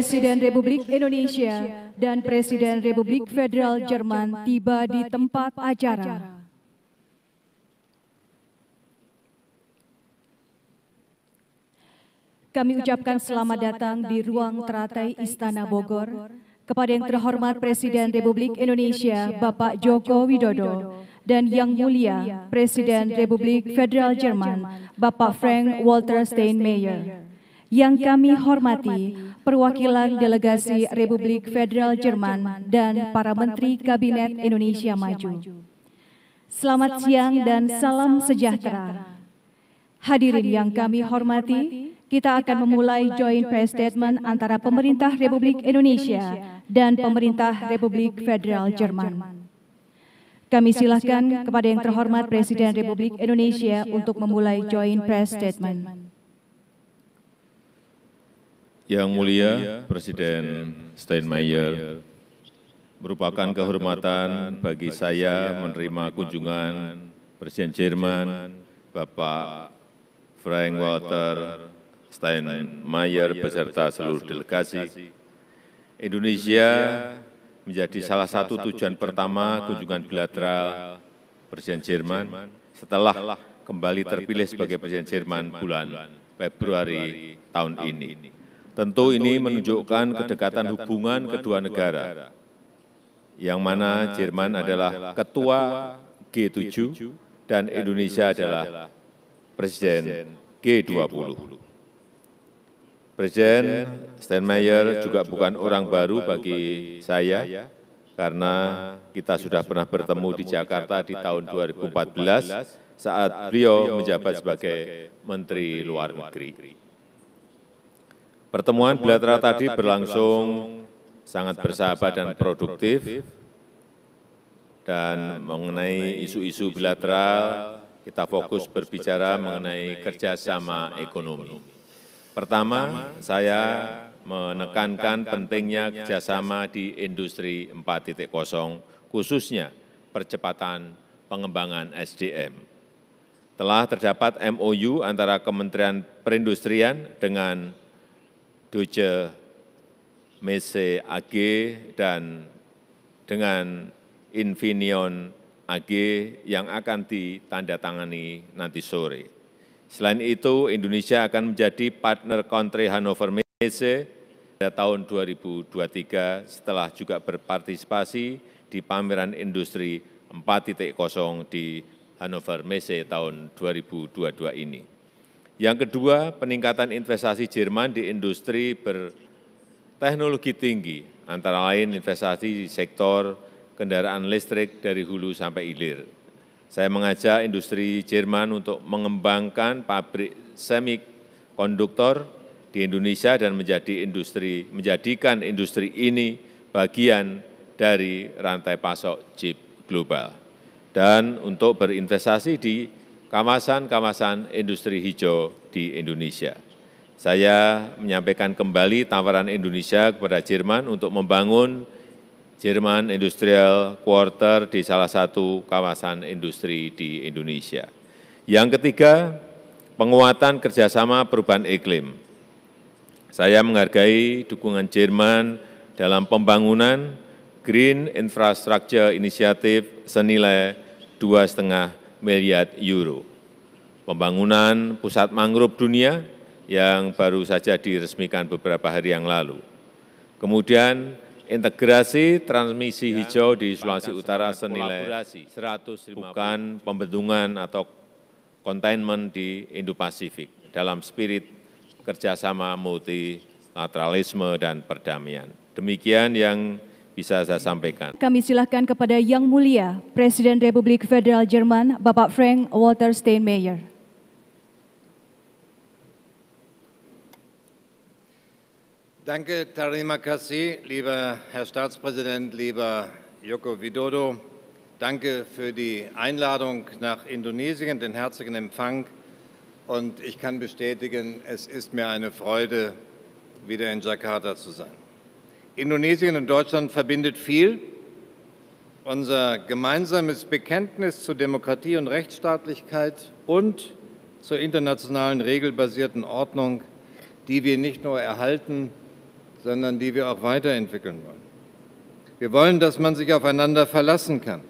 Presiden Republik Indonesia dan Presiden Republik Federal Jerman tiba di tempat acara. Kami ucapkan selamat datang di ruang teratai Istana Bogor kepada yang terhormat Presiden Republik Indonesia Bapak Joko Widodo dan Yang Mulia Presiden Republik Federal Jerman Bapak Frank Walter Steinmeier. Yang kami hormati, perwakilan delegasi Republik Federal Jerman dan para menteri Kabinet Indonesia Maju. Selamat siang dan salam sejahtera. Hadirin yang kami hormati, kita akan memulai joint press statement antara pemerintah Republik Indonesia dan pemerintah Republik Federal Jerman. Kami silakan kepada yang terhormat Presiden Republik Indonesia untuk memulai joint press statement. Yang Mulia Presiden Steinmeier, merupakan kehormatan bagi saya menerima kunjungan Presiden Jerman, Bapak Frank Walter Steinmeier beserta seluruh delegasi. Indonesia menjadi salah satu tujuan pertama kunjungan bilateral Presiden Jerman setelah kembali terpilih sebagai Presiden Jerman bulan Februari tahun ini. Tentu ini menunjukkan kedekatan hubungan kedua negara, yang mana Jerman adalah ketua G7 dan Indonesia adalah presiden G20. Presiden Steinmeier juga bukan orang baru bagi saya, karena kita sudah pernah bertemu di Jakarta di tahun 2014 saat beliau menjabat sebagai Menteri Luar Negeri. Pertemuan bilateral tadi berlangsung sangat bersahabat dan produktif, dan mengenai isu-isu bilateral, kita fokus berbicara mengenai kerjasama ekonomi. Pertama, saya menekankan pentingnya kerjasama di industri 4.0, khususnya percepatan pengembangan SDM telah terdapat MOU antara Kementerian Perindustrian dengan Duce, Messe AG dan dengan Infineon AG yang akan ditandatangani nanti sore. Selain itu, Indonesia akan menjadi partner country Hannover Messe pada tahun 2023 setelah juga berpartisipasi di pameran industri 4.0 di Hannover Messe tahun 2022 ini. Yang kedua, peningkatan investasi Jerman di industri berteknologi tinggi, antara lain investasi di sektor kendaraan listrik dari hulu sampai hilir. Saya mengajak industri Jerman untuk mengembangkan pabrik semikonduktor di Indonesia dan menjadi industri menjadikan industri ini bagian dari rantai pasok chip global dan untuk berinvestasi di kawasan-kawasan industri hijau di Indonesia. Saya menyampaikan kembali tawaran Indonesia kepada Jerman untuk membangun Jerman Industrial Quarter di salah satu kawasan industri di Indonesia. Yang ketiga, penguatan kerjasama perubahan iklim. Saya menghargai dukungan Jerman dalam pembangunan Green Infrastructure Initiative senilai dua setengah miliar euro. Pembangunan pusat mangrove dunia yang baru saja diresmikan beberapa hari yang lalu. Kemudian integrasi transmisi hijau di Sulawesi Utara senilai 100 bukan pembendungan atau containment di Indo-Pasifik dalam spirit kerjasama multilateralisme dan perdamaian. Demikian yang bisa saya sampaikan. Kami silahkan kepada Yang Mulia Presiden Republik Federal Jerman, Bapak Frank Walter Steinmeier. Danke, terima kasih, lieber Herr Staatspräsident, lieber Joko Widodo. Danke für die Einladung nach Indonesien, den herzlichen Empfang. Und ich kann bestätigen, es ist mir eine Freude, wieder in Jakarta zu sein. Indonesien und Deutschland verbindet viel. Unser gemeinsames Bekenntnis zu Demokratie und Rechtsstaatlichkeit und zur internationalen regelbasierten Ordnung, die wir nicht nur erhalten, sondern die wir auch weiterentwickeln wollen. Wir wollen, dass man sich aufeinander verlassen kann.